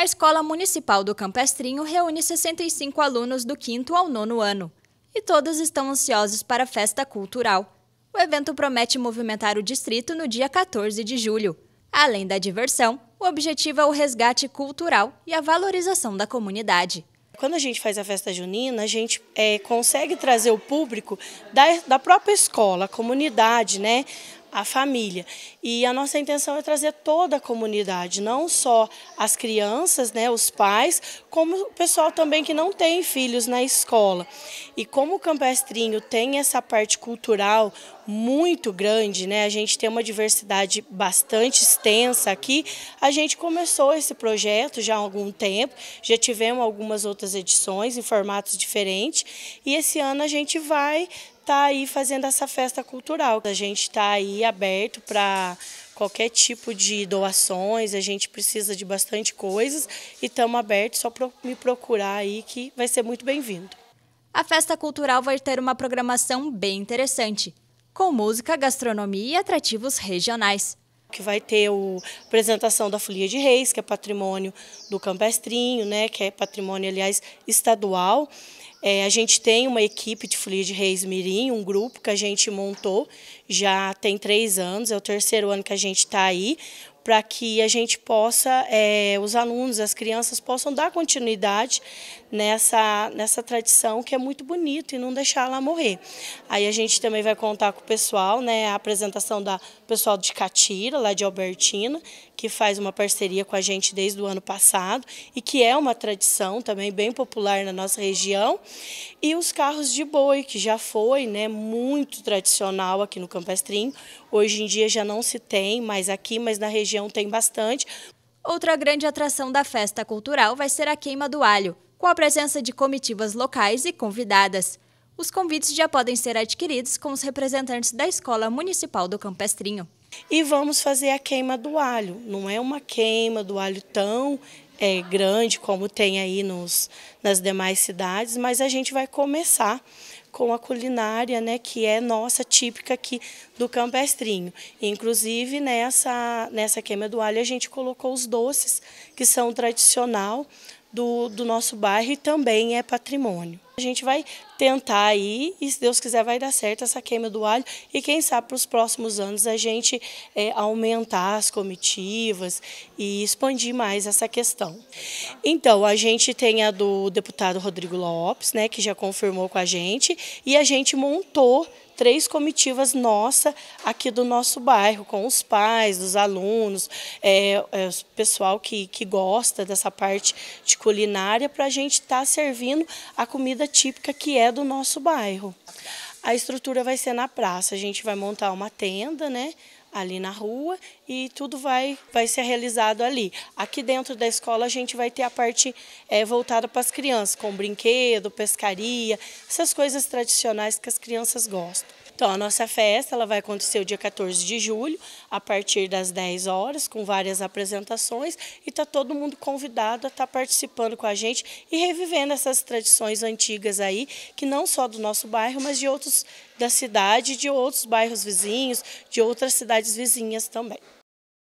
A Escola Municipal do Campestrinho reúne 65 alunos do 5 ao 9 ano. E todos estão ansiosos para a festa cultural. O evento promete movimentar o distrito no dia 14 de julho. Além da diversão, o objetivo é o resgate cultural e a valorização da comunidade. Quando a gente faz a festa junina, a gente é, consegue trazer o público da, da própria escola, a comunidade, né? a família. E a nossa intenção é trazer toda a comunidade, não só as crianças, né, os pais, como o pessoal também que não tem filhos na escola. E como o Campestrinho tem essa parte cultural muito grande, né, a gente tem uma diversidade bastante extensa aqui, a gente começou esse projeto já há algum tempo, já tivemos algumas outras edições em formatos diferentes, e esse ano a gente vai está aí fazendo essa festa cultural. A gente está aí aberto para qualquer tipo de doações, a gente precisa de bastante coisas e estamos abertos, só para me procurar aí que vai ser muito bem-vindo. A festa cultural vai ter uma programação bem interessante, com música, gastronomia e atrativos regionais que vai ter a apresentação da Folia de Reis, que é patrimônio do Campestrinho, né, que é patrimônio, aliás, estadual. É, a gente tem uma equipe de folia de reis mirim, um grupo que a gente montou já tem três anos, é o terceiro ano que a gente está aí para que a gente possa, é, os alunos, as crianças possam dar continuidade nessa, nessa tradição que é muito bonita e não deixar ela morrer. Aí a gente também vai contar com o pessoal, né, a apresentação da pessoal de Catira, lá de Albertina, que faz uma parceria com a gente desde o ano passado e que é uma tradição também bem popular na nossa região, e os carros de boi, que já foi né, muito tradicional aqui no Campestrinho, hoje em dia já não se tem mais aqui, mas na região região tem bastante. Outra grande atração da festa cultural vai ser a queima do alho, com a presença de comitivas locais e convidadas. Os convites já podem ser adquiridos com os representantes da Escola Municipal do Campestrinho. E vamos fazer a queima do alho. Não é uma queima do alho tão é, grande, como tem aí nos, nas demais cidades, mas a gente vai começar com a culinária, né, que é nossa típica aqui do Campestrinho. Inclusive nessa nessa queima do alho a gente colocou os doces que são tradicional do, do nosso bairro e também é patrimônio. A gente vai tentar aí e, se Deus quiser, vai dar certo essa queima do alho e, quem sabe, para os próximos anos a gente é, aumentar as comitivas e expandir mais essa questão. Então, a gente tem a do deputado Rodrigo Lopes, né, que já confirmou com a gente, e a gente montou três comitivas nossa aqui do nosso bairro, com os pais, dos alunos, é, é, o pessoal que, que gosta dessa parte de culinária, para a gente estar tá servindo a comida típica que é do nosso bairro. A estrutura vai ser na praça, a gente vai montar uma tenda, né? ali na rua e tudo vai, vai ser realizado ali. Aqui dentro da escola a gente vai ter a parte é, voltada para as crianças, com brinquedo, pescaria, essas coisas tradicionais que as crianças gostam. Então, a nossa festa ela vai acontecer o dia 14 de julho, a partir das 10 horas, com várias apresentações, e está todo mundo convidado a estar tá participando com a gente e revivendo essas tradições antigas aí, que não só do nosso bairro, mas de outros da cidade, de outros bairros vizinhos, de outras cidades vizinhas também.